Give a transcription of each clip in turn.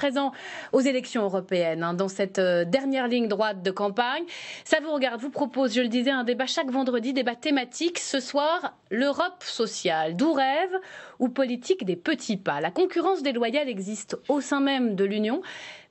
présent aux élections européennes, hein, dans cette euh, dernière ligne droite de campagne. Ça vous regarde, vous propose, je le disais, un débat chaque vendredi, débat thématique. Ce soir, l'Europe sociale, d'où rêve ou politique des petits pas. La concurrence déloyale existe au sein même de l'Union.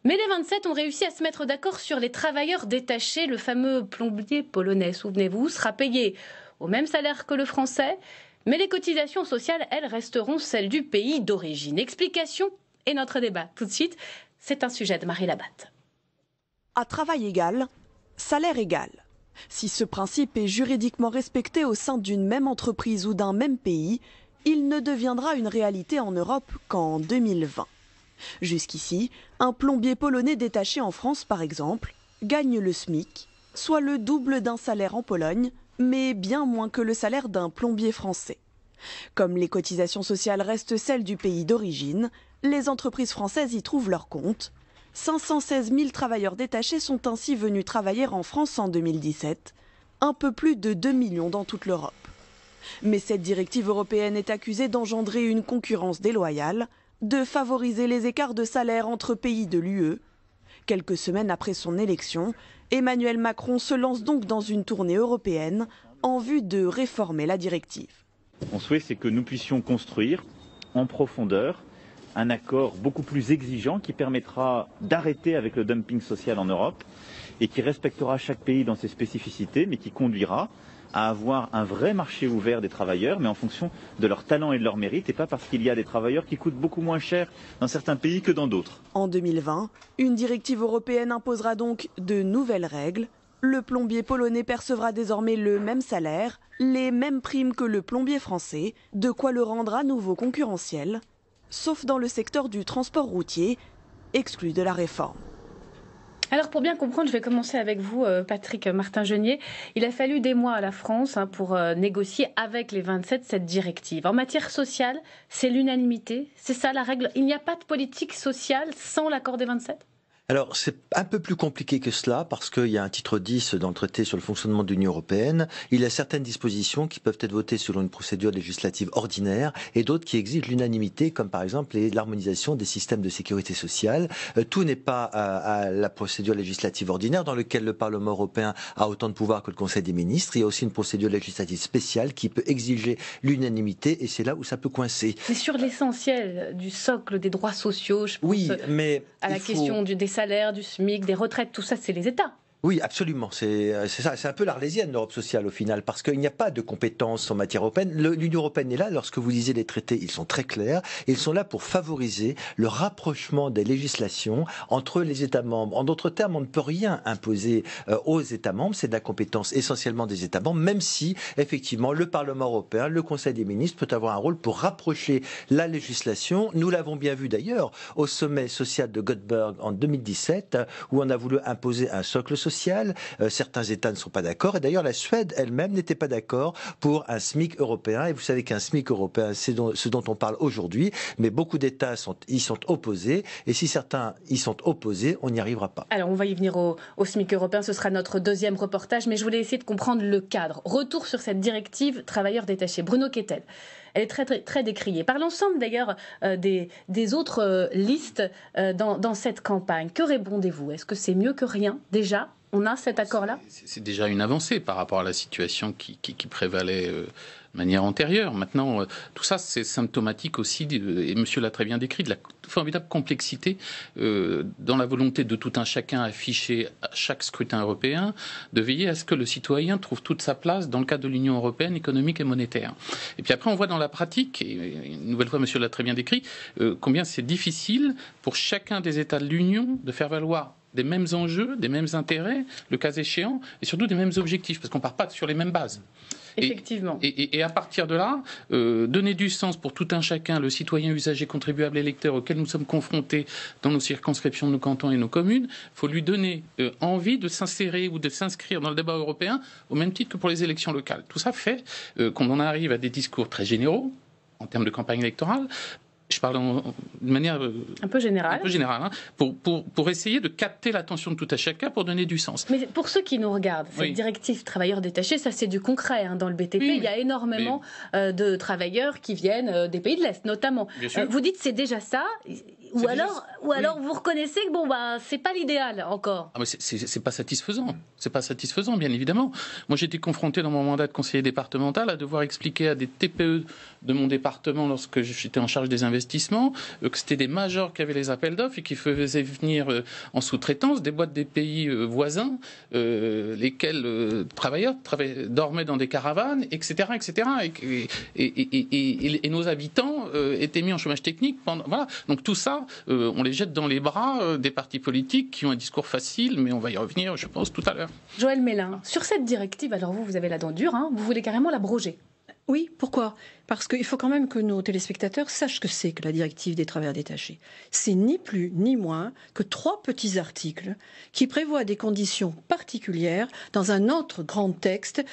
Mais les 27 ont réussi à se mettre d'accord sur les travailleurs détachés. Le fameux plombier polonais, souvenez-vous, sera payé au même salaire que le français. Mais les cotisations sociales, elles, resteront celles du pays d'origine. Explication et notre débat. Tout de suite, c'est un sujet de Marie Labatte. À travail égal, salaire égal. Si ce principe est juridiquement respecté au sein d'une même entreprise ou d'un même pays, il ne deviendra une réalité en Europe qu'en 2020. Jusqu'ici, un plombier polonais détaché en France, par exemple, gagne le SMIC, soit le double d'un salaire en Pologne, mais bien moins que le salaire d'un plombier français. Comme les cotisations sociales restent celles du pays d'origine, les entreprises françaises y trouvent leur compte. 516 000 travailleurs détachés sont ainsi venus travailler en France en 2017, un peu plus de 2 millions dans toute l'Europe. Mais cette directive européenne est accusée d'engendrer une concurrence déloyale, de favoriser les écarts de salaire entre pays de l'UE. Quelques semaines après son élection, Emmanuel Macron se lance donc dans une tournée européenne en vue de réformer la directive. On souhait, c'est que nous puissions construire en profondeur un accord beaucoup plus exigeant qui permettra d'arrêter avec le dumping social en Europe et qui respectera chaque pays dans ses spécificités, mais qui conduira à avoir un vrai marché ouvert des travailleurs, mais en fonction de leur talent et de leur mérite, et pas parce qu'il y a des travailleurs qui coûtent beaucoup moins cher dans certains pays que dans d'autres. En 2020, une directive européenne imposera donc de nouvelles règles. Le plombier polonais percevra désormais le même salaire, les mêmes primes que le plombier français, de quoi le rendre à nouveau concurrentiel sauf dans le secteur du transport routier, exclu de la réforme. Alors pour bien comprendre, je vais commencer avec vous, euh, Patrick Martin-Genier. Il a fallu des mois à la France hein, pour euh, négocier avec les 27 cette directive. En matière sociale, c'est l'unanimité, c'est ça la règle. Il n'y a pas de politique sociale sans l'accord des 27 alors, c'est un peu plus compliqué que cela parce qu'il y a un titre 10 dans le traité sur le fonctionnement de l'Union européenne. Il y a certaines dispositions qui peuvent être votées selon une procédure législative ordinaire et d'autres qui exigent l'unanimité, comme par exemple l'harmonisation des systèmes de sécurité sociale. Euh, tout n'est pas à, la procédure législative ordinaire dans laquelle le Parlement européen a autant de pouvoir que le Conseil des ministres. Il y a aussi une procédure législative spéciale qui peut exiger l'unanimité et c'est là où ça peut coincer. C'est sur l'essentiel du socle des droits sociaux, je pense oui, mais à la question du décès salaires, du SMIC, des retraites, tout ça, c'est les États. Oui, absolument. Euh, c'est ça. C'est un peu l'arlésienne, l'Europe sociale, au final, parce qu'il n'y a pas de compétences en matière européenne. L'Union européenne est là. Lorsque vous lisez les traités, ils sont très clairs. Ils sont là pour favoriser le rapprochement des législations entre les États membres. En d'autres termes, on ne peut rien imposer euh, aux États membres. C'est la compétence essentiellement des États membres, même si, effectivement, le Parlement européen, le Conseil des ministres peut avoir un rôle pour rapprocher la législation. Nous l'avons bien vu d'ailleurs au sommet social de Göteborg en 2017, où on a voulu imposer un socle social euh, certains États ne sont pas d'accord. Et d'ailleurs, la Suède elle-même n'était pas d'accord pour un SMIC européen. Et vous savez qu'un SMIC européen, c'est ce dont on parle aujourd'hui. Mais beaucoup d'États y sont opposés. Et si certains y sont opposés, on n'y arrivera pas. Alors, on va y venir au, SMIC européen. Ce sera notre deuxième reportage. Mais je voulais essayer de comprendre le cadre. Retour sur cette directive travailleurs détachés. Bruno Kettel. elle est très, très, décriée. Par l'ensemble d'ailleurs euh, des, autres euh, listes dans cette campagne, que répondez-vous Est-ce que c'est mieux que rien déjà on a cet accord-là C'est déjà une avancée par rapport à la situation qui, prévalait euh, de manière antérieure. Maintenant, euh, tout ça, c'est symptomatique aussi, et monsieur l'a très bien décrit, de la formidable complexité euh, dans la volonté de tout un chacun affiché à chaque scrutin européen de veiller à ce que le citoyen trouve toute sa place dans le cadre de l'Union européenne économique et monétaire. Et puis après, on voit dans la pratique, et une nouvelle fois, monsieur l'a très bien décrit, combien c'est difficile pour chacun des États de l'Union de faire valoir des mêmes enjeux, des mêmes intérêts, le cas échéant, et surtout des mêmes objectifs, parce qu'on ne part pas sur les mêmes bases. Effectivement. Et, à partir de là, euh, donner du sens pour tout un chacun, le citoyen, usager, contribuable, électeur auquel nous sommes confrontés dans nos circonscriptions, nos cantons et nos communes, faut lui donner euh, envie de s'insérer ou de s'inscrire dans le débat européen au même titre que pour les élections locales. Tout ça fait euh, qu'on en arrive à des discours très généraux en termes de campagne électorale, je parle d'une de manière euh, un peu générale, un peu générale hein, pour, pour, pour, essayer de capter l'attention de tout à chacun pour donner du sens. Mais pour ceux qui nous regardent, cette directive travailleurs détachés, ça c'est du concret hein, dans le BTP. il y a énormément euh, de travailleurs qui viennent euh, des pays de l'Est notamment. vous dites c'est déjà ça ou alors, ou alors vous reconnaissez que bon bah c'est pas l'idéal encore. Ah, mais c'est pas satisfaisant. C'est pas satisfaisant, bien évidemment. Moi, j'étais confronté dans mon mandat de conseiller départemental à devoir expliquer à des TPE de mon département lorsque j'étais en charge des investissements euh, que c'était des majors qui avaient les appels d'offres et qui faisaient venir euh, en sous-traitance des boîtes des pays euh, voisins, lesquels travailleurs travaillaient, dormaient dans des caravanes, etc., etc. et nos habitants euh, été mis en chômage technique. Pendant, voilà. Donc tout ça, euh, on les jette dans les bras euh, des partis politiques qui ont un discours facile, mais on va y revenir, je pense, tout à l'heure. Joël Mélin, sur cette directive, alors vous, vous avez la dent dure, hein, vous voulez carrément l'abroger. Oui, pourquoi Parce qu'il faut quand même que nos téléspectateurs sachent que c'est que la directive des travailleurs détachés. C'est ni plus ni moins que trois petits articles qui prévoient des conditions particulières dans un autre grand texte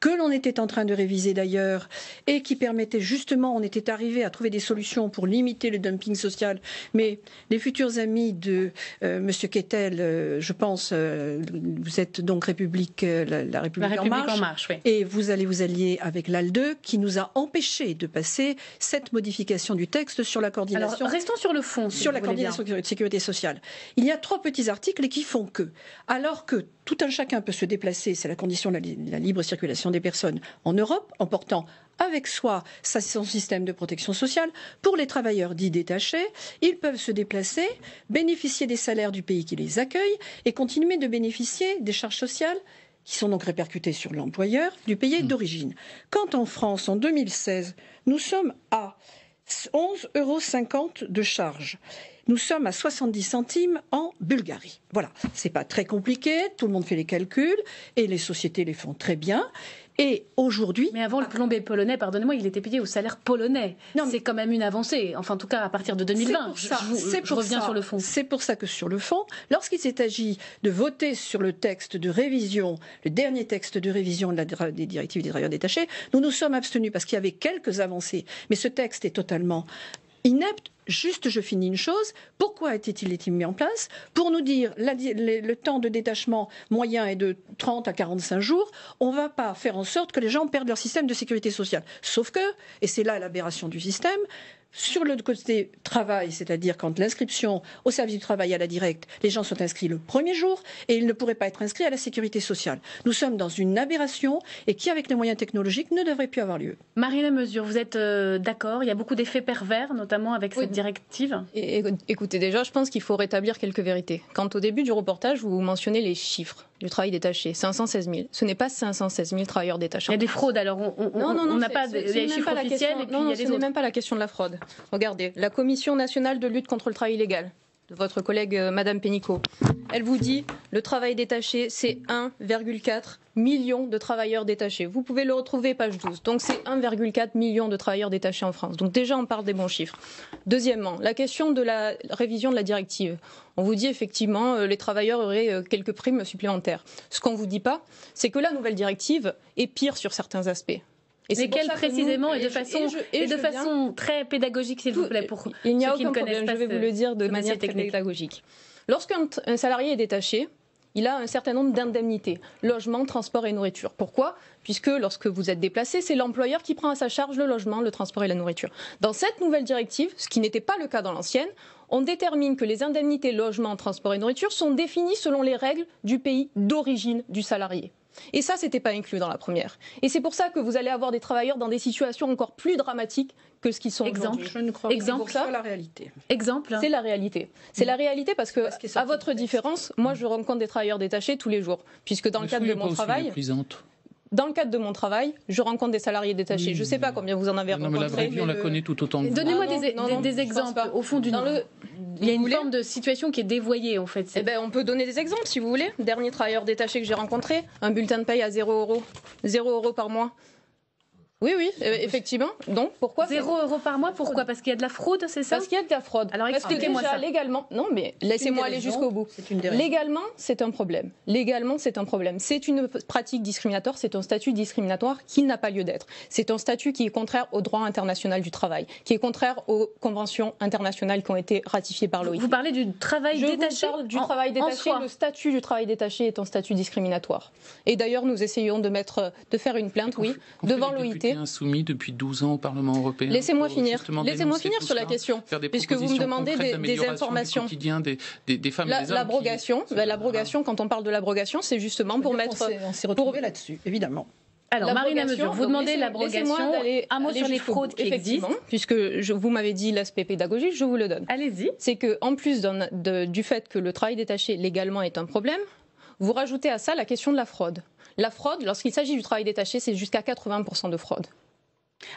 que l'on était en train de réviser d'ailleurs, et qui permettait justement, on était arrivé à trouver des solutions pour limiter le dumping social. Mais les futurs amis de euh, M. Kettel, euh, je pense, euh, vous êtes donc République, la, République, en marche, et vous allez vous allier avec l'ALDE, qui nous a empêché de passer cette modification du texte sur la coordination. Alors, restons sur le fond. sur la coordination de sécurité sociale. Il y a trois petits articles qui font que, alors que tout un chacun peut se déplacer, c'est la condition de la, libre circulation des personnes en Europe, en portant avec soi son système de protection sociale. Pour les travailleurs dits détachés, ils peuvent se déplacer, bénéficier des salaires du pays qui les accueille et continuer de bénéficier des charges sociales qui sont donc répercutées sur l'employeur du pays hmm. d'origine. Quand en France, en 2016, nous sommes à 11,50 euros de charges nous sommes à 70 centimes en Bulgarie. Voilà, ce n'est pas très compliqué, tout le monde fait les calculs et les sociétés les font très bien. Et aujourd'hui. Mais avant, le plombier polonais, pardonnez-moi, il était payé au salaire polonais. C'est quand même une avancée. Enfin, en tout cas, à partir de 2020. Je, reviens sur le fond. C'est pour ça que sur le fond, lorsqu'il s'est agi de voter sur le texte de révision, le dernier texte de révision de la, des directives des travailleurs détachés, nous nous sommes abstenus parce qu'il y avait quelques avancées. Mais ce texte est totalement inepte. Juste, je finis une chose. Pourquoi était-il été mis en place Pour nous dire le temps de détachement moyen est de 30 à 45 jours. On ne va pas faire en sorte que les gens perdent leur système de sécurité sociale. Sauf que, et c'est là l'aberration du système, sur le côté travail, c'est-à-dire quand l'inscription au service du travail à la directe, les gens sont inscrits le premier jour et ils ne pourraient pas être inscrits à la sécurité sociale. Nous sommes dans une aberration et qui, avec les moyens technologiques, ne devrait plus avoir lieu. Marina Mesure, vous êtes euh, d'accord Il y a beaucoup d'effets pervers, notamment avec cette directive Écoutez, déjà, je pense qu'il faut rétablir quelques vérités. Quand au début du reportage, vous mentionnez les chiffres du travail détaché, 516 000. Ce n'est pas 516 000 travailleurs détachés. Il y a des fraudes, alors non, non, pas ce n'est même pas la question de la fraude. Regardez, la Commission nationale de lutte contre le travail illégal, de votre collègue euh, Madame Pénicaud. Elle vous dit le travail détaché, c'est 1,4 million de travailleurs détachés. Vous pouvez le retrouver page 12. Donc c'est 1,4 million de travailleurs détachés en France. Donc déjà, on parle des bons chiffres. Deuxièmement, la question de la révision de la directive. On vous dit effectivement que euh, les travailleurs auraient euh, quelques primes supplémentaires. Ce qu'on ne vous dit pas, c'est que la nouvelle directive est pire sur certains aspects quelle précisément et, de façon, très pédagogique, s'il vous plaît, pour il n'y a aucun problème, Je vais vous le dire de manière pédagogique. Lorsqu'un salarié est détaché, il a un certain nombre d'indemnités logement, transport et nourriture. Pourquoi Puisque lorsque vous êtes déplacé, c'est l'employeur qui prend à sa charge le logement, le transport et la nourriture. Dans cette nouvelle directive, ce qui n'était pas le cas dans l'ancienne, on détermine que les indemnités logement, transport et nourriture sont définies selon les règles du pays d'origine du salarié. Et ça, c'était pas inclus dans la première. Et c'est pour ça que vous allez avoir des travailleurs dans des situations encore plus dramatiques que ce qu'ils sont exemple, exemple, c'est la réalité. Exemple. C'est la réalité. C'est la mm. réalité parce que, à votre différence, moi, je rencontre des travailleurs détachés tous les jours, puisque dans le, le cadre de mon travail. Dans le cadre de mon travail, je rencontre des salariés détachés. Je ne sais pas combien vous en avez rencontré. Non, mais la vraie vie, on la connaît tout autant. Donnez-moi ah des, exemples au fond il y a une forme de situation qui est dévoyée en fait. Eh ben, on peut donner des exemples si vous voulez. Dernier travailleur détaché que j'ai rencontré, un bulletin de paye à 0 euros, 0 euros par mois. Oui, oui, effectivement. Donc, pourquoi Zéro euro par mois, pourquoi Parce qu'il y a de la fraude, c'est ça Parce qu'il y a de la fraude. Alors expliquez-moi ça. légalement, non mais laissez-moi aller jusqu'au bout. légalement, c'est un problème. Légalement, c'est un problème. C'est une pratique discriminatoire, c'est un statut discriminatoire qui n'a pas lieu d'être. C'est un statut qui est contraire au droit international du travail, qui est contraire aux conventions internationales qui ont été ratifiées par l'OIT. Vous parlez du travail détaché du travail détaché, le statut du travail détaché est un statut discriminatoire. Et d'ailleurs, nous essayons de mettre de faire une plainte, oui, devant l'OIT Insoumis depuis 12 ans au Parlement européen. Laissez-moi finir. Laissez-moi finir sur la question, puisque vous me demandez des, informations. Des, la, L'abrogation, bah, l'abrogation. Quand on parle de l'abrogation, c'est justement pour mettre. On s'est, là-dessus, évidemment. Alors, Marine Mesure, vous demandez l'abrogation. Un mot sur les fraudes qui existent. Puisque je, vous m'avez dit l'aspect pédagogique, je vous le donne. Allez-y. C'est que en plus du fait que le travail détaché légalement est un problème, vous rajoutez à ça la question de la fraude. La fraude, lorsqu'il s'agit du travail détaché, c'est jusqu'à 80% de fraude.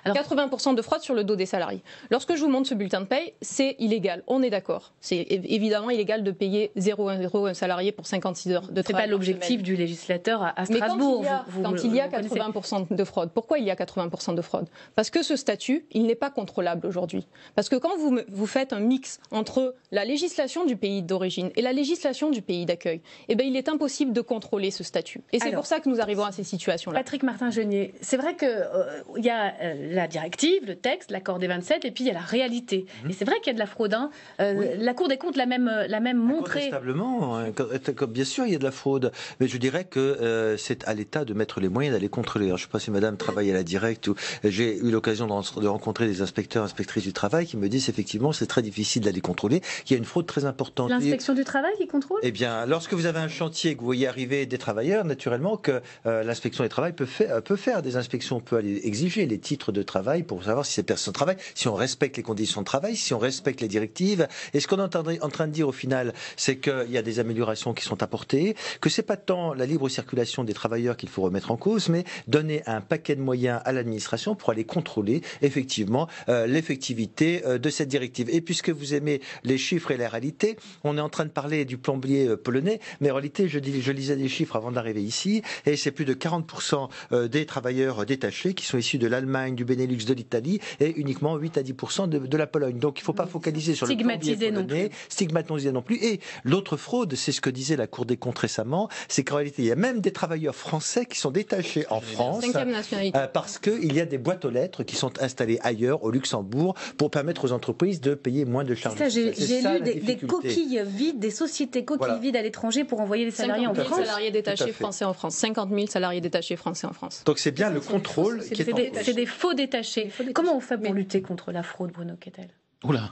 Alors, 80% de fraude sur le dos des salariés. Lorsque je vous montre ce bulletin de paye, c'est illégal, on est d'accord. C'est évidemment illégal de payer 0 un salarié pour 56 heures de travail. Ce n'est pas l'objectif du législateur à, Strasbourg. quand il y a, quand il y a 80% de fraude, pourquoi il y a 80% de fraude Parce que ce statut, il n'est pas contrôlable aujourd'hui. Parce que quand vous, vous faites un mix entre la législation du pays d'origine et la législation du pays d'accueil, eh ben, il est impossible de contrôler ce statut. Et c'est pour ça que nous arrivons à ces situations-là. Patrick Martin-Genier, c'est vrai qu'il euh, il y a... Euh, euh, la directive, le texte, l'accord des 27, et puis il y a la réalité. mais mhm. Et c'est vrai qu'il y a de la fraude. Hein. Euh, la Cour des comptes l'a même, euh, l'a même montré. Hein, bien sûr, il y a de la fraude. Mais je dirais que c'est à l'État de mettre les moyens d'aller contrôler. je ne sais pas si madame travaille à la directe ou j'ai eu l'occasion de, rencontrer des inspecteurs, inspectrices du travail qui me disent effectivement c'est très difficile d'aller contrôler, Il y a une fraude très importante. L'inspection du travail qui contrôle Eh bien, lorsque vous avez un chantier et que vous voyez arriver des travailleurs, naturellement que l'inspection du travail peut, peut faire des inspections, peut aller exiger les titres de travail pour savoir si ces personnes travaillent, si on respecte les conditions de travail, si on respecte les directives. Et ce qu'on est en train de dire au final, c'est qu'il y a des améliorations qui sont apportées, que c'est pas tant la libre circulation des travailleurs qu'il faut remettre en cause, mais donner un paquet de moyens à l'administration pour aller contrôler effectivement euh, l'effectivité euh, de cette directive. Et puisque vous aimez les chiffres et la réalité, on est en train de parler du plombier euh, polonais, mais en réalité, je, dis, je lisais des chiffres avant d'arriver ici, et c'est plus de 40% des travailleurs détachés qui sont issus de l'Allemagne du Benelux, de l'Italie et uniquement 8 à 10 de, la Pologne. Donc il ne faut pas focaliser sur le stigmatiser non plus. stigmatiser non plus. Et l'autre fraude, c'est ce que disait la Cour des comptes récemment, c'est qu'en réalité, il y a même des travailleurs français qui sont détachés en France euh, parce qu'il y a des boîtes aux lettres qui sont installées ailleurs, au Luxembourg, pour permettre aux entreprises de payer moins de charges. j'ai, lu des, coquilles vides, des sociétés coquilles vides à l'étranger pour envoyer des salariés en France. salariés détachés français en France. 50 000 salariés détachés français en France. Donc c'est bien le contrôle qui est, faut détacher. Comment on fait pour lutter contre la fraude, Bruno Kettel Oula,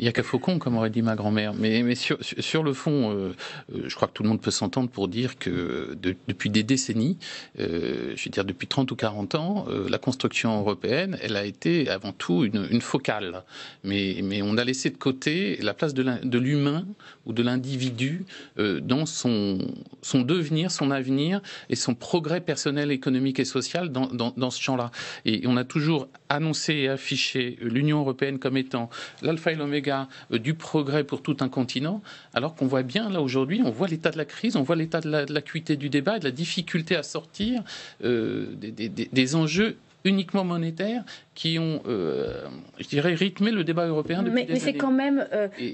il n'y a qu'à Faucon, comme aurait dit ma grand-mère. Mais, mais sur, le fond, euh, euh, je crois que tout le monde peut s'entendre pour dire que depuis des décennies, euh, je veux dire depuis 30 ou 40 ans, la construction européenne, elle a été avant tout une, une focale. Mais, mais, on a laissé de côté la place de l'humain ou de l'individu dans son, son devenir, son avenir et son progrès personnel, économique et social dans, dans, dans ce champ-là. Et on a toujours annoncé et affiché l'Union européenne comme étant l'alpha et l'oméga euh, du progrès pour tout un continent, alors qu'on voit bien, là aujourd'hui, on voit l'état de la crise, on voit l'état de l'acuité du débat et de la difficulté à sortir euh, des, enjeux uniquement monétaires qui ont, euh, je dirais, rythmé le débat européen depuis Mais, mais c'est quand même,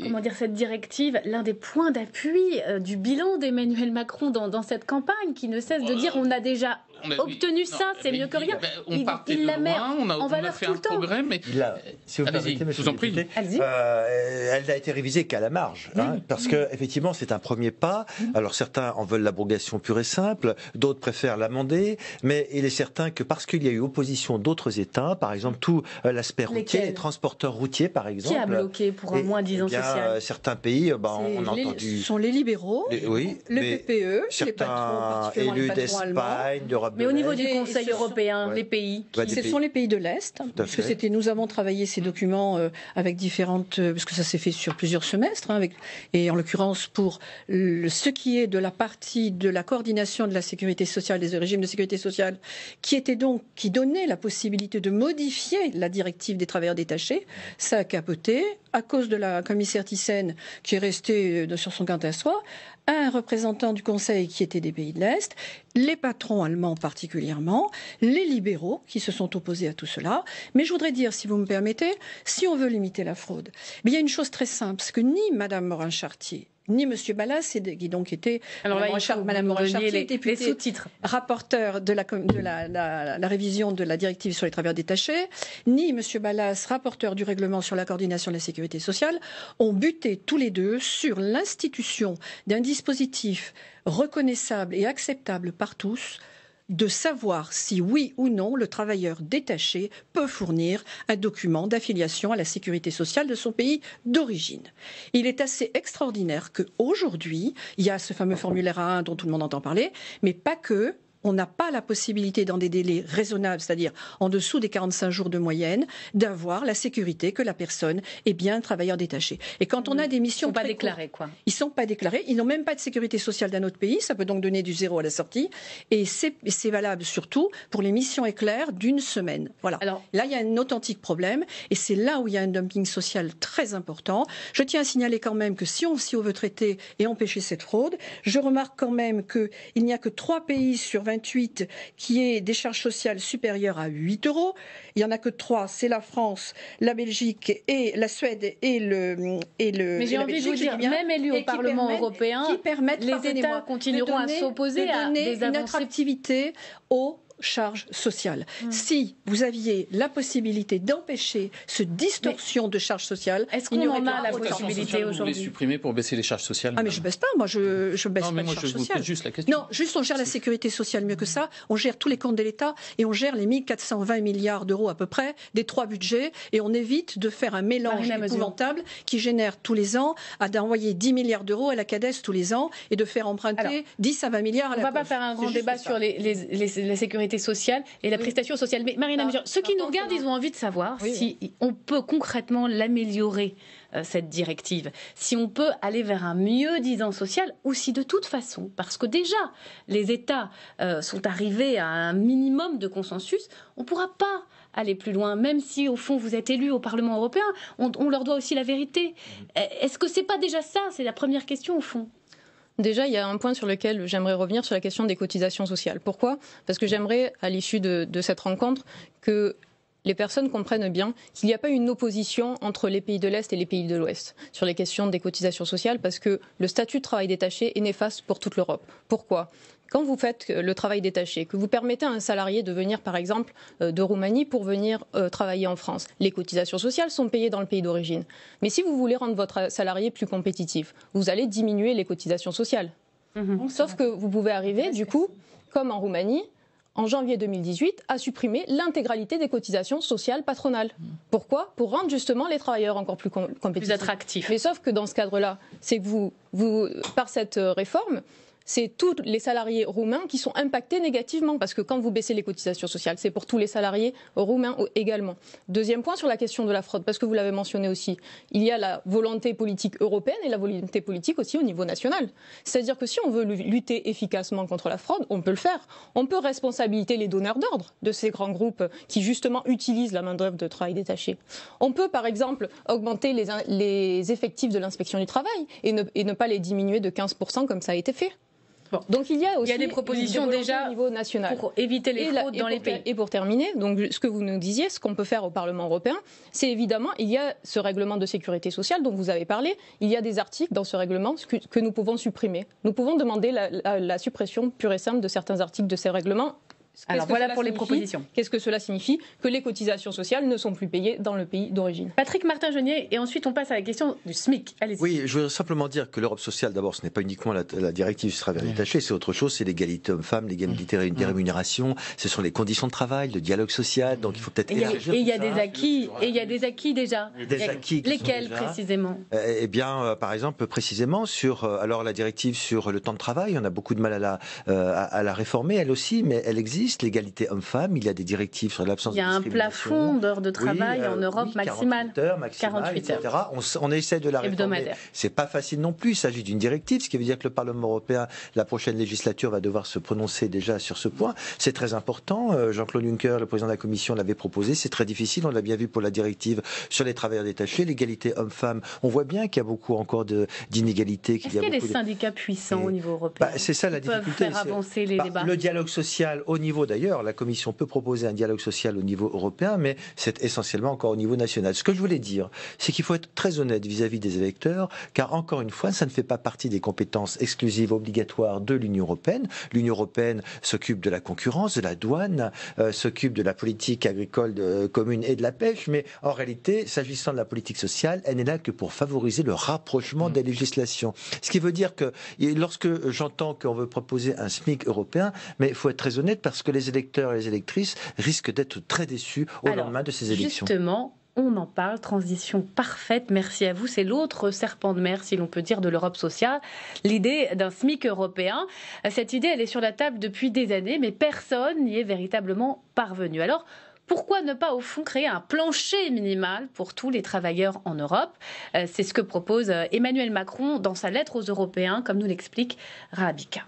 comment dire, cette directive, l'un des points d'appui du bilan d'Emmanuel Macron dans, cette campagne, qui ne cesse de dire on a déjà obtenu ça, c'est mieux que rien. Ben, on partait de on a, fait un progrès, mais il a, euh, si vous en prie. Euh, elle n'a été révisée qu'à la marge, hein, parce que effectivement c'est un premier pas. Mhm. Alors certains en veulent l'abrogation pure et simple, d'autres préfèrent l'amender, mais il est certain que parce qu'il y a eu opposition d'autres États, par exemple tout euh, l'aspect routier, les transporteurs routiers par exemple, qui a bloqué pour un moins 10 eh social. Certains pays, bah, on a entendu. Ce sont les libéraux, les, le PPE, certains élus d'Espagne, d'Europe mais au niveau du Conseil européen, les pays, ce sont les pays de l'Est, que c'était nous avons travaillé ces documents euh, avec différentes, euh, parce que ça s'est fait sur plusieurs semestres, hein, et en l'occurrence pour ce qui est de la partie de la coordination de la sécurité sociale des régimes de sécurité sociale, qui était donc qui donnait la possibilité de modifier la directive des travailleurs détachés, ça a capoté à cause de la commissaire Thyssen qui est restée euh, sur son soi un représentant du Conseil qui était des pays de l'Est, les patrons allemands particulièrement, les libéraux qui se sont opposés à tout cela. Mais je voudrais dire, si vous me permettez, si on veut limiter la fraude, il y a une chose très simple, ce que ni Madame Morin-Chartier, ni M. Ballas, qui donc était Madame rapporteur de, la, la, révision de la directive sur les travailleurs détachés, ni M. Ballas, rapporteur du règlement sur la coordination de la sécurité sociale, ont buté tous les deux sur l'institution d'un dispositif reconnaissable et acceptable par tous de savoir si oui ou non le travailleur détaché peut fournir un document d'affiliation à la sécurité sociale de son pays d'origine. Il est assez extraordinaire qu'aujourd'hui, il y a ce fameux formulaire A1 dont tout le monde entend parler, mais pas que, on n'a pas la possibilité, dans des délais raisonnables, c'est-à-dire en dessous des 45 jours de moyenne, d'avoir la sécurité que la personne est bien travailleur détaché. Et quand on a des missions. Ils ne sont pas déclarés, quoi. Ils sont pas déclarés, ils n'ont même pas de sécurité sociale d'un autre pays, ça peut donc donner du zéro à la sortie. Et c'est valable surtout pour les missions éclair d'une semaine. Voilà. Alors, là, il y a un authentique problème, et c'est là où il y a un dumping social très important. Je tiens à signaler quand même que si on, si on veut traiter et empêcher cette fraude, je remarque quand même qu'il n'y a que trois pays sur 20 qui est des charges sociales supérieures à 8 euros. Il n'y en a que trois c'est la France, la Belgique et la Suède et le. Et le Mais j'ai envie de vous dire, même élu au Parlement européen, qui permettent, les États continueront à s'opposer à des une aux charge sociale. Hmm. Si vous aviez la possibilité d'empêcher cette distorsion de charge sociale, est-ce qu'on en a la possibilité aujourd'hui Vous les supprimer pour baisser les charges sociales Ah mais je baisse pas, moi je, je baisse non, pas les charges sociales. juste la question. Non, juste on gère la sécurité sociale mieux que ça. On gère tous les comptes de l'État et on gère les 1420 milliards d'euros à peu près des trois budgets et on évite de faire un mélange épouvantable qui génère tous les ans à d'envoyer 10 milliards d'euros à la CADES tous les ans et de faire emprunter 10 à 20 milliards à on la On ne va pas faire un grand débat sur les, les, la sécurité sociale et la prestation sociale. Mais Marina, ceux qui nous regardent, ils ont envie de savoir si on peut concrètement l'améliorer, euh, cette directive, si on peut aller vers un mieux disant social ou si de toute façon, parce que déjà les États euh, sont arrivés à un minimum de consensus, on ne pourra pas aller plus loin, même si au fond vous êtes élu au Parlement européen, on, on leur doit aussi la vérité. Mmh. Est-ce que ce n'est pas déjà ça C'est la première question au fond. Déjà, il y a un point sur lequel j'aimerais revenir sur la question des cotisations sociales. Pourquoi Parce que j'aimerais, à l'issue de, cette rencontre, que les personnes comprennent bien qu'il n'y a pas une opposition entre les pays de l'Est et les pays de l'Ouest sur les questions des cotisations sociales parce que le statut de travail détaché est néfaste pour toute l'Europe. Pourquoi quand vous faites le travail détaché, que vous permettez à un salarié de venir, par exemple, euh, de Roumanie pour venir euh, travailler en France, les cotisations sociales sont payées dans le pays d'origine. Mais si vous voulez rendre votre salarié plus compétitif, vous allez diminuer les cotisations sociales. Mhm. Sauf que vous pouvez arriver, du coup, comme en Roumanie, en janvier 2018, a supprimé l'intégralité des cotisations sociales patronales. Pourquoi Pour rendre justement les travailleurs encore plus compétitifs. Plus attractifs. Mais sauf que dans ce cadre-là, c'est que vous, vous, par cette euh, réforme, c'est tous les salariés roumains qui sont impactés négativement, parce que quand vous baissez les cotisations sociales, c'est pour tous les salariés roumains également. Deuxième point sur la question de la fraude, parce que vous l'avez mentionné aussi, il y a la volonté politique européenne et la volonté politique aussi au niveau national. C'est-à-dire que si on veut lutter efficacement contre la fraude, on peut le faire. On peut responsabiliser les donneurs d'ordre de ces grands groupes qui justement utilisent la main-d'œuvre de travail détaché. On peut par exemple augmenter les, effectifs de l'inspection du travail et ne pas les diminuer de 15% comme ça a été fait donc il y a aussi des propositions déjà au niveau national pour éviter les fraudes dans les pays. Et pour terminer, donc ce que vous nous disiez, ce qu'on peut faire au Parlement européen, c'est évidemment il y a ce règlement de sécurité sociale dont vous avez parlé. Il y a des articles dans ce règlement que, nous pouvons supprimer. Nous pouvons demander la suppression pure et simple de certains articles de ces règlements alors voilà pour les propositions. Qu'est-ce que cela signifie Que les cotisations sociales ne sont plus payées dans le pays d'origine. Patrick Martin-Genier, et ensuite on passe à la question du SMIC. Oui, je voudrais simplement dire que l'Europe sociale, d'abord, ce n'est pas uniquement la, directive du travail détaché, c'est autre chose, c'est l'égalité homme-femme, l'égalité des rémunérations, ce sont les conditions de travail, le dialogue social, donc il faut peut-être élargir. Et il y a, des acquis, et il y a des acquis déjà. lesquels précisément eh, eh bien, euh, par exemple, précisément sur euh, alors la directive sur le temps de travail, on a beaucoup de mal à la, euh, à la réformer, elle aussi, mais elle existe l'égalité homme-femme, il y a des directives sur l'absence de discrimination. Il y a un plafond d'heures de travail en euh, Europe maximale. 48 heures, On, essaie de la réformer. C'est pas facile non plus, il s'agit d'une directive, ce qui veut dire que le Parlement européen, la prochaine législature va devoir se prononcer déjà sur ce point. C'est très important. Euh, Jean-Claude Juncker, le président de la Commission, l'avait proposé. C'est très difficile. On l'a bien vu pour la directive sur les travailleurs détachés, l'égalité homme-femme. On voit bien qu'il y a beaucoup encore d'inégalités. Est-ce qu'il y a, des syndicats puissants au niveau européen bah, C'est ça la difficulté. faire avancer les bah, débats. Le dialogue social au niveau d'ailleurs, la Commission peut proposer un dialogue social au niveau européen, mais c'est essentiellement encore au niveau national. Ce que je voulais dire, c'est qu'il faut être très honnête vis-à-vis des électeurs, car encore une fois, ça ne fait pas partie des compétences exclusives obligatoires de l'Union européenne. L'Union européenne s'occupe de la concurrence, de la douane, euh, s'occupe de la politique agricole euh, commune et de la pêche, mais en réalité, s'agissant de la politique sociale, elle n'est là que pour favoriser le rapprochement mm. des législations. Ce qui veut dire que lorsque j'entends qu'on veut proposer un SMIC européen, mais il faut être très honnête parce que les électeurs et les électrices risquent d'être très déçus au lendemain de ces élections. Justement, on en parle, transition parfaite, merci à vous. C'est l'autre serpent de mer, si l'on peut dire, de l'Europe sociale, l'idée d'un SMIC européen. Cette idée, elle est sur la table depuis des années, mais personne n'y est véritablement parvenu. Alors, pourquoi ne pas au fond créer un plancher minimal pour tous les travailleurs en Europe euh, C'est ce que propose euh, Emmanuel Macron dans sa lettre aux Européens, comme nous l'explique Rabika.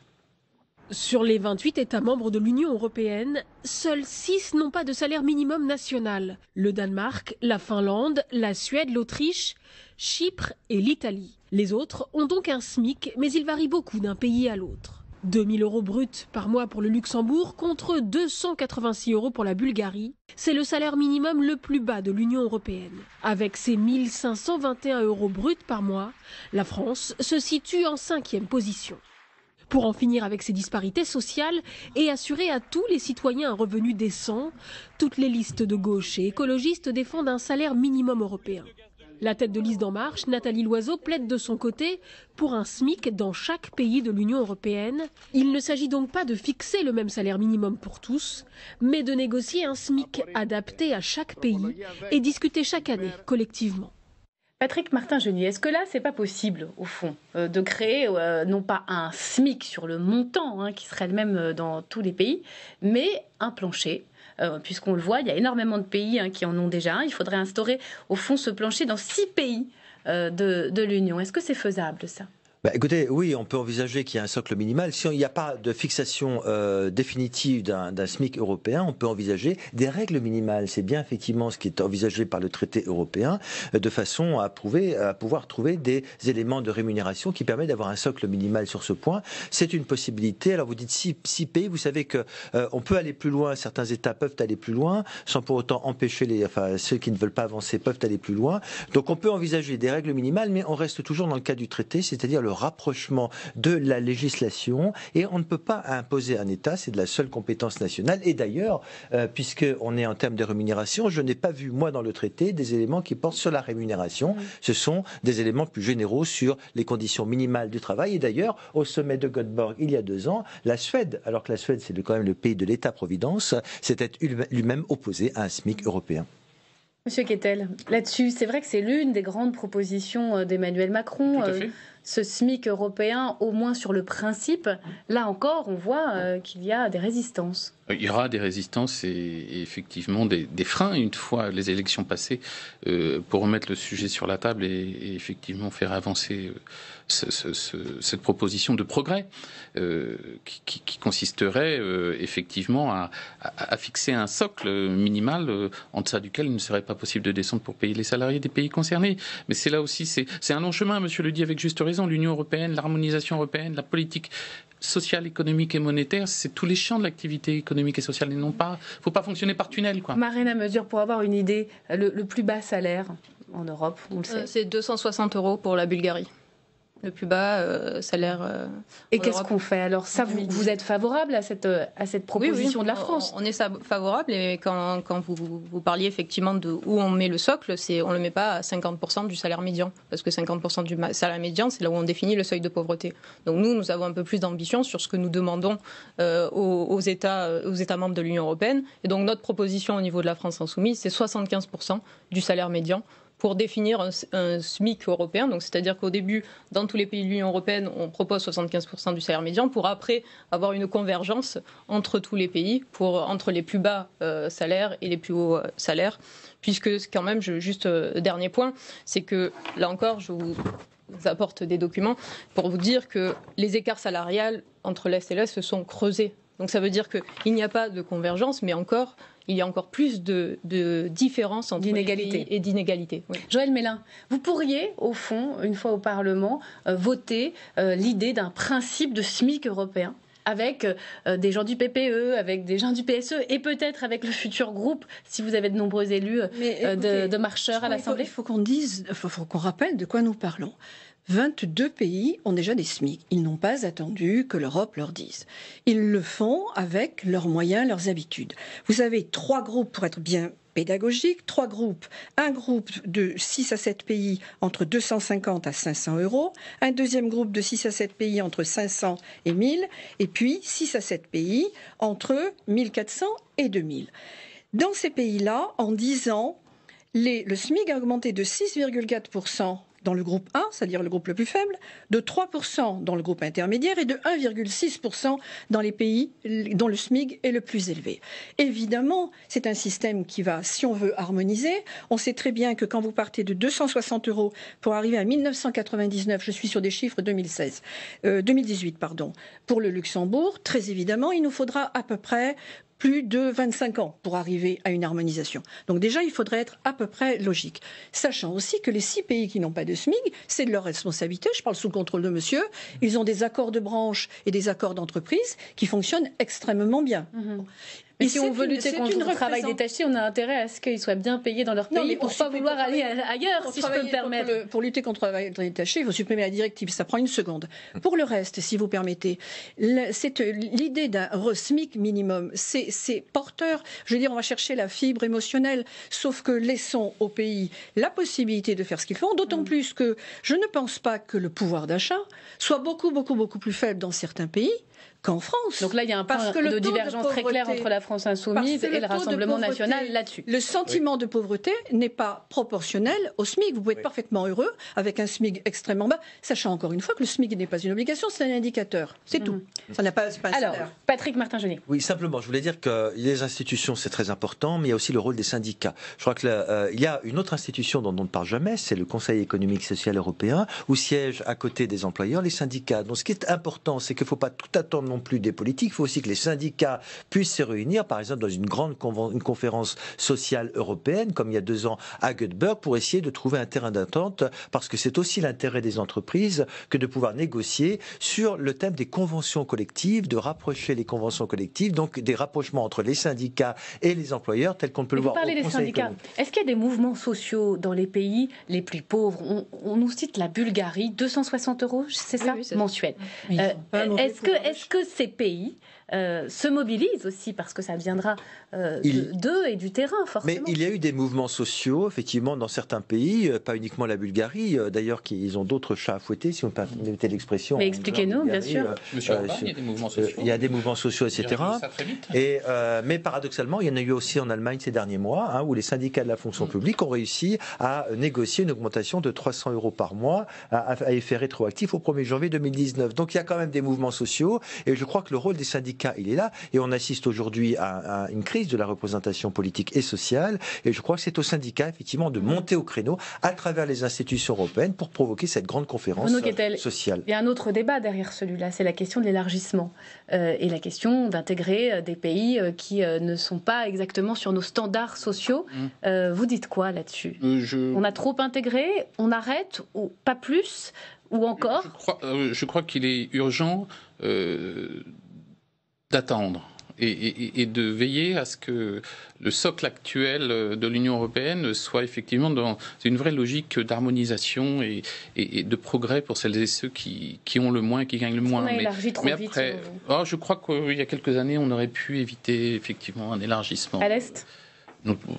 Sur les 28 États membres de l'Union européenne, seuls 6 n'ont pas de salaire minimum national. Le Danemark, la Finlande, la Suède, l'Autriche, Chypre et l'Italie. Les autres ont donc un SMIC, mais il varie beaucoup d'un pays à l'autre. 2000 euros bruts par mois pour le Luxembourg contre 286 euros pour la Bulgarie. C'est le salaire minimum le plus bas de l'Union européenne. Avec ses 1521 euros bruts par mois, la France se situe en cinquième position pour en finir avec ces disparités sociales et assurer à tous les citoyens un revenu décent. Toutes les listes de gauche et écologistes défendent un salaire minimum européen. La tête de liste d'En Marche, Nathalie Loiseau, plaide de son côté pour un SMIC dans chaque pays de l'Union européenne. Il ne s'agit donc pas de fixer le même salaire minimum pour tous, mais de négocier un SMIC adapté à chaque pays et discuter chaque année collectivement. Patrick Martin-Genier, est-ce que là, c'est pas possible, au fond, euh, de créer euh, non pas un SMIC sur le montant hein, qui serait le même euh, dans tous les pays, mais un plancher Puisqu'on le voit, il y a énormément de pays hein, qui en ont déjà un. Il faudrait instaurer, au fond, ce plancher dans six pays de, de l'Union. Est-ce que c'est faisable, ça bah, écoutez, oui, on peut envisager qu'il y ait un socle minimal. Si il n'y a pas de fixation euh, définitive d'un SMIC européen, on peut envisager des règles minimales. C'est bien effectivement ce qui est envisagé par le traité européen, euh, de façon à, prouver, à pouvoir trouver des éléments de rémunération qui permettent d'avoir un socle minimal sur ce point. C'est une possibilité. Alors vous dites si, si pays, vous savez que euh, on peut aller plus loin. Certains États peuvent aller plus loin, sans pour autant empêcher les, enfin, ceux qui ne veulent pas avancer peuvent aller plus loin. Donc on peut envisager des règles minimales, mais on reste toujours dans le cadre du traité, c'est-à-dire le rapprochement de la législation et on ne peut pas imposer un État, c'est de la seule compétence nationale. Et d'ailleurs, euh, puisque puisqu'on est en termes de rémunération, je n'ai pas vu, moi, dans le traité, des éléments qui portent sur la rémunération. Ce sont des éléments plus généraux sur les conditions minimales du travail. Et d'ailleurs, au sommet de Göteborg, il y a deux ans, la Suède, alors que la Suède, c'est quand même le pays de l'État-providence, s'était lui-même opposé à un SMIC européen. Monsieur Kettel, là-dessus, c'est vrai que c'est l'une des grandes propositions euh, d'Emmanuel Macron. Euh, ce SMIC européen, au moins sur le principe, là encore, on voit euh, qu'il y a des résistances. Il y aura des résistances et, effectivement des, freins une fois les élections passées euh, pour remettre le sujet sur la table et, effectivement faire avancer euh, cette proposition de progrès qui, consisterait effectivement à, à, fixer un socle minimal en deçà duquel il ne serait pas possible de descendre pour payer les salariés des pays concernés. Mais c'est là aussi, c'est un long chemin, monsieur le dit avec juste raison l'Union européenne, l'harmonisation européenne, la politique sociale, économique et monétaire, c'est tous les champs de l'activité économique et sociale. Il ne pas, faut pas fonctionner par tunnel. Quoi. Marine à mesure, pour avoir une idée, le, plus bas salaire en Europe, on le sait. Euh, c'est 260 euros pour la Bulgarie le plus bas euh, salaire. Euh, et qu'est-ce qu'on fait alors vous, êtes favorable à cette, euh, à proposition de la France On est favorable et quand, vous, vous, parliez effectivement de où on met le socle, c'est on ne le met pas à 50% du salaire médian, parce que 50% du salaire médian, c'est là où on définit le seuil de pauvreté. Donc nous, nous avons un peu plus d'ambition sur ce que nous demandons aux, États, aux États membres de l'Union européenne. Et donc notre proposition au niveau de la France insoumise, c'est 75% du salaire médian pour définir un, SMIC européen. Donc, c'est-à-dire qu'au début, dans tous les pays de l'Union européenne, on propose 75% du salaire médian pour après avoir une convergence entre tous les pays, pour, entre les plus bas euh, salaires et les plus hauts euh, salaires. Puisque, quand même, juste euh, dernier point, c'est que là encore, je vous apporte des documents pour vous dire que les écarts salariales entre l'Est et l'Est se sont creusés. Donc, ça veut dire qu'il n'y a pas de convergence, mais encore il y a encore plus de, de différences entre d'inégalité et d'inégalités. Joël Mélin, vous pourriez, au fond, une fois au Parlement, euh, voter euh, l'idée d'un principe de SMIC européen avec euh, des gens du PPE, avec des gens du PSE et peut-être avec le futur groupe, si vous avez de nombreux élus de, marcheurs à l'Assemblée. Il faut, qu'on faut qu'on rappelle de quoi nous parlons. 22 pays ont déjà des SMIC. Ils n'ont pas attendu que l'Europe leur dise. Ils le font avec leurs moyens, leurs habitudes. Vous avez trois groupes, pour être bien pédagogique, trois groupes. Un groupe de 6 à 7 pays entre 250 à 500 euros, un deuxième groupe de 6 à 7 pays entre 500 et 1000, et puis 6 à 7 pays entre 1400 et 2000. Dans ces pays-là, en 10 ans, le SMIC a augmenté de 6,4% dans le groupe 1, c'est-à-dire le groupe le plus faible, de 3% dans le groupe intermédiaire et de 1,6% dans les pays dont le SMIG est le plus élevé. Évidemment, c'est un système qui va, si on veut harmoniser, on sait très bien que quand vous partez de 260 euros pour arriver à 1999, je suis sur des chiffres 2016, 2018, euh, pardon, pour le Luxembourg, très évidemment, il nous faudra à peu près plus de 25 ans pour arriver à une harmonisation. Donc déjà, il faudrait être à peu près logique. Sachant aussi que les six pays qui n'ont pas de SMIG, c'est de leur responsabilité, je parle sous le contrôle de monsieur, ils ont des accords de branche et des accords d'entreprise qui fonctionnent extrêmement bien. Mhm si on veut lutter contre le travail hein. détaché, on a intérêt à ce qu'ils soient bien payés dans leur pays pour ne pas vouloir aller ailleurs, si je peux me permettre. pour lutter contre le travail détaché, il faut supprimer la directive. Ça prend une seconde. Pour le reste, si vous permettez, euh, l'idée d'un SMIC minimum, c'est porteur. Je veux dire, on va chercher la fibre émotionnelle. Sauf que laissons aux pays la possibilité de faire ce qu'ils font. D'autant mm. plus que je ne pense pas que le pouvoir d'achat soit beaucoup, beaucoup, beaucoup plus faible dans certains pays en France. Donc là, il y a un point de divergence très clair entre la France insoumise et le, Rassemblement national là-dessus. Le sentiment de pauvreté n'est pas proportionnel au SMIC. Vous pouvez être parfaitement heureux avec un SMIC extrêmement bas, sachant encore une fois que le SMIC n'est pas une obligation, c'est un indicateur. C'est mm. tout. Ça n'a pas, Alors, Patrick martin jeunet Oui, simplement, je voulais dire que les institutions, c'est très important, mais il y a aussi le rôle des syndicats. Je crois qu'il euh, y a une autre institution dont on ne parle jamais, c'est le Conseil économique, social européen, où siègent à côté des employeurs les syndicats. Donc ce qui est important, c'est qu'il ne faut pas tout attendre plus des politiques, il faut aussi que les syndicats puissent se réunir, par exemple dans une grande une conférence sociale européenne, comme il y a deux ans à Göteborg, pour essayer de trouver un terrain d'attente, parce que c'est aussi l'intérêt des entreprises que de pouvoir négocier sur le thème des conventions collectives, de rapprocher les conventions collectives, donc des rapprochements entre les syndicats et les employeurs, tels qu'on peut le voir. parlez des syndicats. Est-ce qu'il y a des mouvements sociaux dans les pays les plus pauvres on, nous cite la Bulgarie, 260 euros, c'est ça, mensuel. Euh, est-ce que, est-ce que ces pays euh, se mobilisent aussi parce que ça viendra euh, d'eux et du terrain, forcément. Mais il y a eu des mouvements sociaux, effectivement, dans certains pays, euh, pas uniquement la Bulgarie, d'ailleurs, ils ont d'autres chats à fouetter, si on peut éviter mm. l'expression. Mais hein, expliquez-nous, bien sûr. il y a des mouvements sociaux. Il y a des mouvements sociaux, etc. Et, mais paradoxalement, il y en a eu aussi en Allemagne ces derniers mois, hein, où les syndicats de la fonction mm. publique ont réussi à négocier une augmentation de 300 euros par mois à effet rétroactif au 1er janvier 2019. Donc il y a quand même des mouvements sociaux, et je crois que le rôle des syndicats il est là. Et on assiste aujourd'hui à, une crise de la représentation politique et sociale. Et je crois que c'est au syndicat, effectivement, de monter au créneau à travers les institutions européennes pour provoquer cette grande conférence sociale. Il y a un autre débat derrière celui-là, c'est la question de l'élargissement euh, et la question d'intégrer euh, des pays euh, qui ne sont pas exactement sur nos standards sociaux. Mmh. vous dites quoi là-dessus On a trop intégré, on arrête ou pas plus ou encore Je crois, qu'il est urgent d'attendre et, de veiller à ce que le socle actuel euh, de l'Union européenne soit effectivement dans une vraie logique d'harmonisation et, de progrès pour celles et ceux qui, ont le moins et qui gagnent le moins. mais, après, euh, oh, je crois qu'il y a quelques années, on aurait pu éviter effectivement un élargissement. À l'Est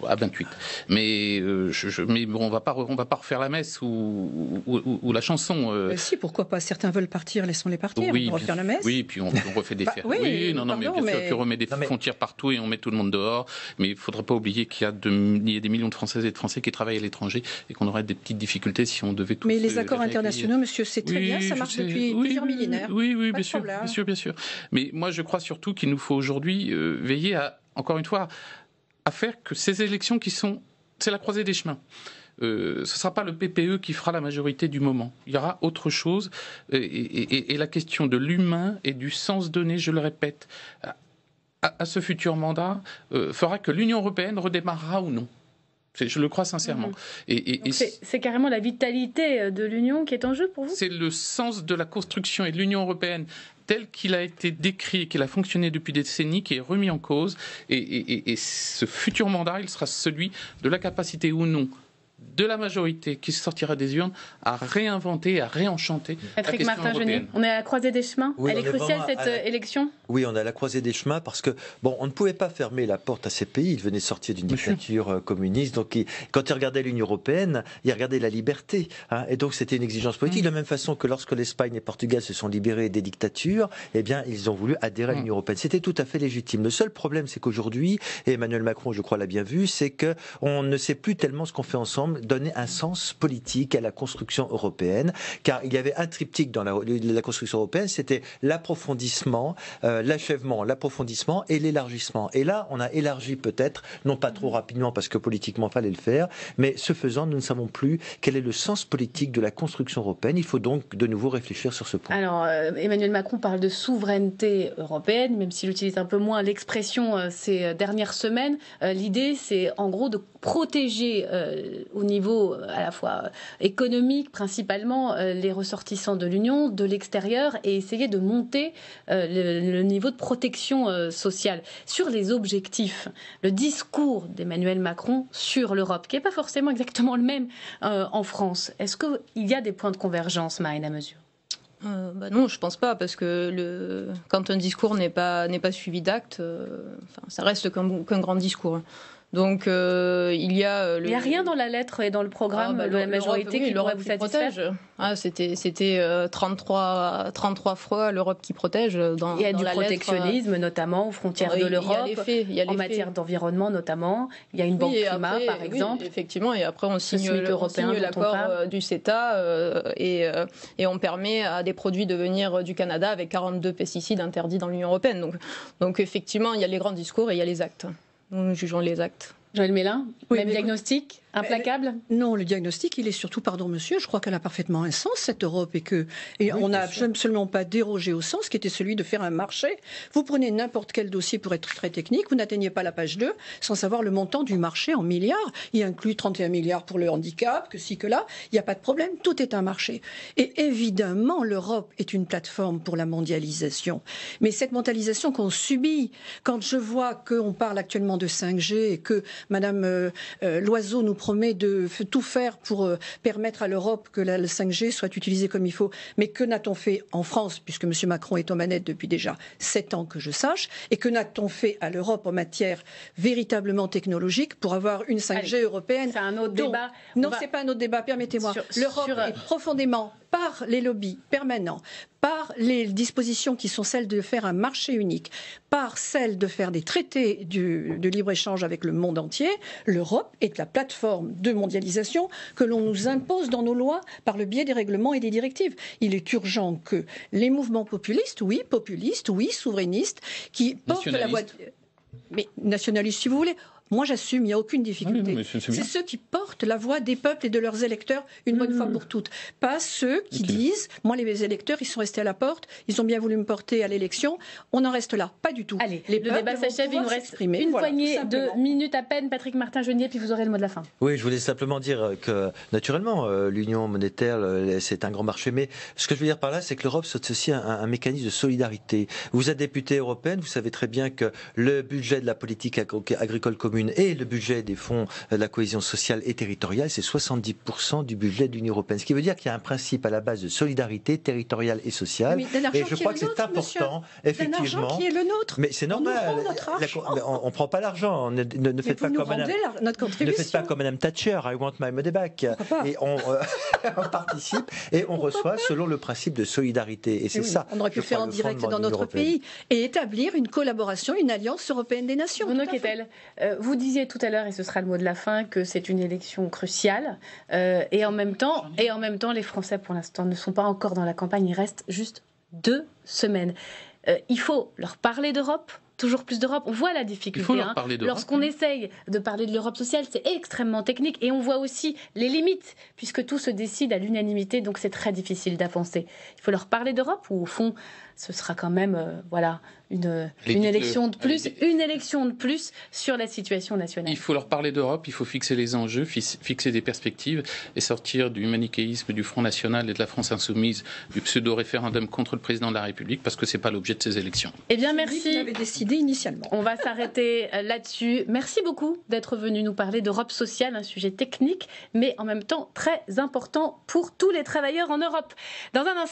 à 28. Mais, euh, je, mais on ne va pas refaire la messe ou, la chanson. Euh. Bah, si, pourquoi pas Certains veulent partir, laissons-les partir. Oui, on refaire la messe. Oui, puis on, refait des bah, oui, non, non, mais on remet des frontières partout et on met tout le monde dehors. Mais il ne faudrait pas oublier qu'il y, a des millions de Françaises et de Français qui travaillent à l'étranger et qu'on aurait des petites difficultés si on devait tout. Mais les accords internationaux, monsieur, c'est très bien, ça marche depuis plusieurs millénaires. Oui, oui, bien sûr, bien sûr, bien sûr. Mais moi, je crois surtout qu'il nous faut aujourd'hui euh, veiller à, encore une fois, à faire que ces élections qui sont... C'est la croisée des chemins. Euh, ce ne sera pas le PPE qui fera la majorité du moment. Il y aura autre chose. Et, la question de l'humain et du sens donné, je le répète, à, ce futur mandat euh, fera que l'Union européenne redémarrera ou non. Je le crois sincèrement. Mmh. et c'est carrément la vitalité euh, de l'Union qui est en jeu pour vous C'est le sens de la construction et de l'Union européenne tel qu'il a été décrit et qu'il a fonctionné depuis des décennies, qui est remis en cause. Et, et ce futur mandat, il sera celui de la capacité ou non de la majorité qui sortira des urnes à réinventer, à réenchanter. Patrick martin on est à la croisée des chemins. Elle est, cruciale cette euh, élection Oui, on est à la croisée des chemins parce que, bon, on ne pouvait pas fermer la porte à ces pays. Ils venaient sortir d'une dictature euh, communiste. Donc, quand ils regardaient l'Union européenne, ils regardaient la liberté. Hein. et donc, c'était une exigence politique. De la même façon que lorsque l'Espagne et Portugal se sont libérés des dictatures, eh bien, ils ont voulu adhérer à mm. l'Union européenne. C'était tout à fait légitime. Le seul problème, c'est qu'aujourd'hui, et Emmanuel Macron, je crois, l'a bien vu, c'est qu'on ne sait plus tellement ce qu'on fait ensemble donner un sens politique à la construction européenne, car il y avait un triptyque dans la, la construction européenne, c'était l'approfondissement, euh, l'achèvement, l'approfondissement et l'élargissement. Et là, on a élargi peut-être, non pas trop rapidement parce que politiquement il fallait le faire, mais ce faisant, nous ne savons plus quel est le sens politique de la construction européenne. Il faut donc de nouveau réfléchir sur ce point. Alors, euh, Emmanuel Macron parle de souveraineté européenne, même s'il utilise un peu moins l'expression euh, ces dernières semaines. L'idée, c'est en gros de protéger euh, au niveau euh, à la fois euh, économique principalement les ressortissants de l'Union, de l'extérieur et essayer de monter le, niveau de protection sociale. Sur les objectifs, le discours d'Emmanuel Macron sur l'Europe, qui n'est pas forcément exactement le même en France, est-ce qu'il y a des points de convergence, Marine, à mesure bah non, je pense pas, parce que quand un discours n'est pas, suivi d'actes, ça reste qu'un, grand discours. Donc euh, il y a. Euh, il n'y a rien dans la lettre et dans le programme de ah, bah, la majorité qui l'aurait vous Ah, c'était c'était 33 euh, 33 fois l'Europe qui protège Il y a du protectionnisme notamment aux frontières de l'Europe. En matière d'environnement notamment, il y a une banque climat par exemple. effectivement et après on signe l'accord du CETA et et on permet à des produits de venir du Canada avec 42 pesticides interdits dans l'Union européenne. Donc donc effectivement il y a les grands discours et il y a les actes nous jugeons les actes. Joël Mélin, même diagnostic Implacable Non, le diagnostic, il est surtout, pardon monsieur, je crois qu'elle a parfaitement un sens, cette Europe, et que et on n'a absolument pas dérogé au sens qui était celui de faire un marché. Vous prenez n'importe quel dossier pour être très technique, vous n'atteignez pas la page 2 sans savoir le montant du marché en milliards. Il inclut 31 milliards pour le handicap, que si, que là, il n'y a pas de problème, tout est un marché. Et évidemment, l'Europe est une plateforme pour la mondialisation. Mais cette mondialisation qu'on subit, quand je vois qu'on parle actuellement de 5G et que Madame euh, euh, Loiseau nous promet de tout faire pour euh, permettre à l'Europe que la 5G soit utilisée comme il faut. Mais que n'a-t-on fait en France, puisque M. Macron est aux manettes depuis déjà 7 ans que je sache, et que n'a-t-on fait à l'Europe en matière véritablement technologique pour avoir une 5G européenne C'est un autre débat. Non, ce n'est pas un autre débat, permettez-moi. L'Europe euh, est profondément par les lobbies permanents, par les dispositions qui sont celles de faire un marché unique, par celles de faire des traités de libre-échange avec le monde entier, l'Europe est la plateforme de mondialisation que l'on nous impose dans nos lois par le biais des règlements et des directives. Il est urgent que les mouvements populistes, oui, populistes, oui, souverainistes, qui portent la voix... Mais nationalistes, si vous voulez, moi, j'assume, il n'y a aucune difficulté. c'est ceux qui portent la voix des peuples et de leurs électeurs une bonne mmh. fois pour toutes. Pas ceux qui disent, moi, les électeurs, ils sont restés à la porte, ils ont bien voulu me porter à l'élection, on en reste là. Pas du tout. Allez, les le débat s'achève, il nous reste une poignée de minutes à peine. Patrick martin jeunier puis vous aurez le mot de la fin. Oui, je voulais simplement dire que, naturellement, euh, l'union monétaire, c'est un grand marché. Mais ce que je veux dire par là, c'est que l'Europe, c'est aussi un, un, mécanisme de solidarité. Vous êtes députée européenne, vous savez très bien que le budget de la politique agricole commune et le budget des fonds de la cohésion sociale et territoriale, c'est 70% du budget de l'Union européenne. Ce qui veut dire qu'il y a un principe à la base de solidarité territoriale et sociale. et je crois que c'est important, effectivement. Qui est le nôtre. Mais c'est normal. On ne prend pas l'argent. Ne, ne, ne faites pas comme Madame, Ne faites pas comme Thatcher. I want my money back. Et on, euh, on, participe et on reçoit selon le principe de solidarité. Et c'est eh ça. On aurait pu faire en direct dans notre pays et établir une collaboration, une alliance européenne des nations. Bruno Kettel, euh, vous vous disiez tout à l'heure, et ce sera le mot de la fin, que c'est une élection cruciale. Euh, et, en même temps, et en même temps, les Français, pour l'instant, ne sont pas encore dans la campagne. Il reste juste deux semaines. Euh, il faut leur parler d'Europe toujours plus d'Europe. On voit la difficulté. Hein. Lorsqu'on mm. essaye de parler de l'Europe sociale, c'est extrêmement technique et on voit aussi les limites, puisque tout se décide à l'unanimité, donc c'est très difficile d'avancer. Il faut leur parler d'Europe ou au fond, ce sera quand même euh, voilà une, une élection de plus, une élection de plus sur la situation nationale. Il faut leur parler d'Europe, il faut fixer les enjeux, fixer des perspectives et sortir du manichéisme du Front National et de la France Insoumise, du pseudo-référendum contre le président de la République, parce que c'est pas l'objet de ces élections. Eh bien, merci. On va s'arrêter euh, là-dessus. Merci beaucoup d'être venu nous parler d'Europe sociale, un sujet technique, mais en même temps très important pour tous les travailleurs en Europe. Dans un